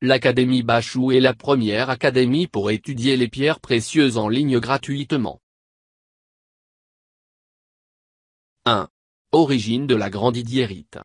L'Académie Bachou est la première académie pour étudier les pierres précieuses en ligne gratuitement. 1. Origine de la grandidierite.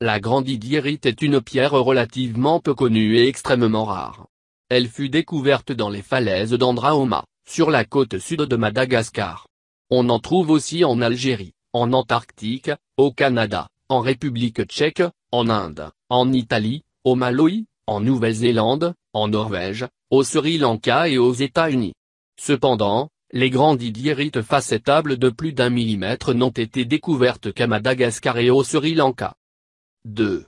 La grandidierite est une pierre relativement peu connue et extrêmement rare. Elle fut découverte dans les falaises d'Andraoma, sur la côte sud de Madagascar. On en trouve aussi en Algérie, en Antarctique, au Canada, en République tchèque, en Inde, en Italie, au Malawi, en Nouvelle-Zélande, en Norvège, au Sri Lanka et aux États-Unis. Cependant, les grandes idiérites facettables de plus d'un millimètre n'ont été découvertes qu'à Madagascar et au Sri Lanka. 2.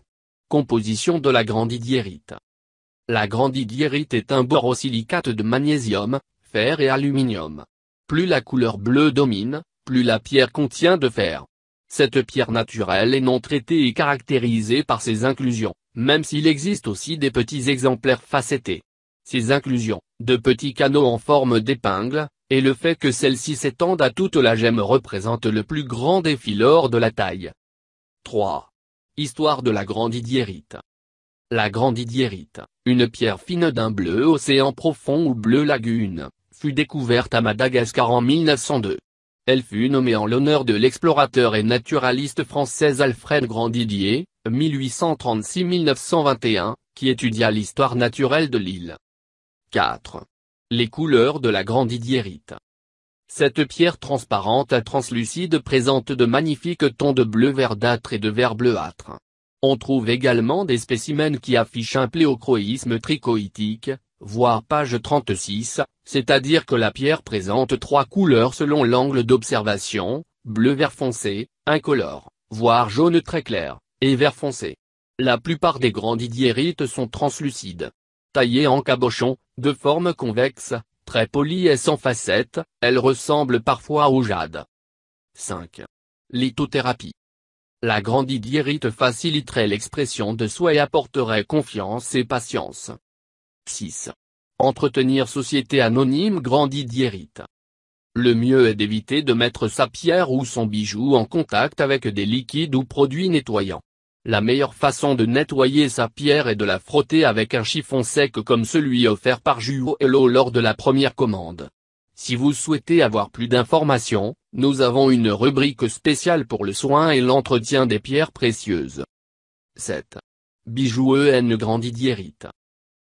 Composition de la grande idiérite. La grande idiérite est un borosilicate de magnésium, fer et aluminium. Plus la couleur bleue domine, plus la pierre contient de fer. Cette pierre naturelle est non traitée et caractérisée par ses inclusions même s'il existe aussi des petits exemplaires facettés. Ces inclusions, de petits canaux en forme d'épingle, et le fait que celles ci s'étendent à toute la gemme représentent le plus grand défi lors de la taille. 3. Histoire de la grandidierite. La grandidierite, une pierre fine d'un bleu océan profond ou bleu lagune, fut découverte à Madagascar en 1902. Elle fut nommée en l'honneur de l'explorateur et naturaliste français Alfred Grandidier, 1836-1921, qui étudia l'histoire naturelle de l'île. 4. Les couleurs de la grande idiérite. Cette pierre transparente à translucide présente de magnifiques tons de bleu verdâtre et de vert bleuâtre. On trouve également des spécimens qui affichent un pléochroïsme trichoïtique, voire page 36, c'est-à-dire que la pierre présente trois couleurs selon l'angle d'observation, bleu vert foncé, incolore, voire jaune très clair et vert foncé. La plupart des grands diérites sont translucides. Taillées en cabochon, de forme convexe, très polies et sans facettes, elles ressemblent parfois au jade. 5. Lithothérapie. La grande diérite faciliterait l'expression de soi et apporterait confiance et patience. 6. Entretenir société anonyme grandi diérite. Le mieux est d'éviter de mettre sa pierre ou son bijou en contact avec des liquides ou produits nettoyants. La meilleure façon de nettoyer sa pierre est de la frotter avec un chiffon sec comme celui offert par Juho Hello lors de la première commande. Si vous souhaitez avoir plus d'informations, nous avons une rubrique spéciale pour le soin et l'entretien des pierres précieuses. 7. Bijoux EN Grandidierite.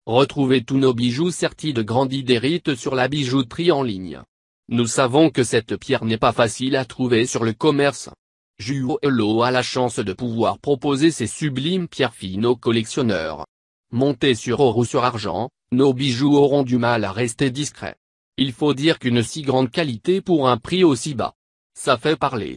Retrouvez tous nos bijoux certis de Grandidierite sur la bijouterie en ligne. Nous savons que cette pierre n'est pas facile à trouver sur le commerce, Hello a la chance de pouvoir proposer ses sublimes pierres fines aux collectionneurs. Montés sur or ou sur argent, nos bijoux auront du mal à rester discrets. Il faut dire qu'une si grande qualité pour un prix aussi bas. Ça fait parler.